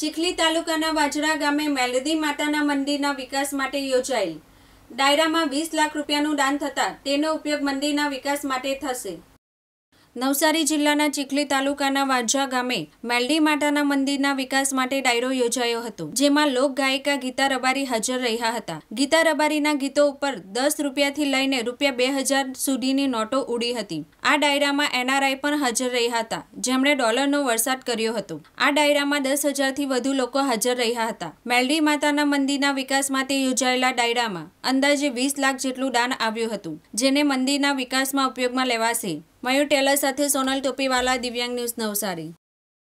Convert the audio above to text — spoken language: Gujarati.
ચીખલી તાલુકાના વાજરા ગામે મેલદી માતાના મંદિરના વિકાસ માટે યોજાયેલ ડાયરામાં વીસ લાખ રૂપિયાનું દાન થતાં તેનો ઉપયોગ મંદિરના વિકાસ માટે થશે નવસારી જિલ્લાના ચીખલી તાલુકાના વાજા ગામે મેલડી માતાના મંદિરના વિકાસ માટે ડાયરો યોજાયો હતો જેમાં લોક ગાયિકા ગીતા રબારી હાજર રહ્યા હતા ગીતા રબારીના ગીતો ઉપર દસ રૂપિયાથી લઈને રૂપિયા બે હજાર સુધીની નોટો ઉડી હતી આ ડાયરામાં એનઆરઆઈ પણ હાજર રહ્યા હતા જેમણે ડોલરનો વરસાદ કર્યો હતો આ ડાયરામાં દસ હજારથી વધુ લોકો હાજર રહ્યા હતા મેલડી માતાના મંદિરના વિકાસ માટે યોજાયેલા ડાયરામાં અંદાજે વીસ લાખ જેટલું દાન આવ્યું હતું જેને મંદિરના વિકાસમાં ઉપયોગમાં લેવાશે મયુર ટેલર સાથે સોનલ ટોપીવાલા દિવ્યાંગ ન્યૂઝ નવસારી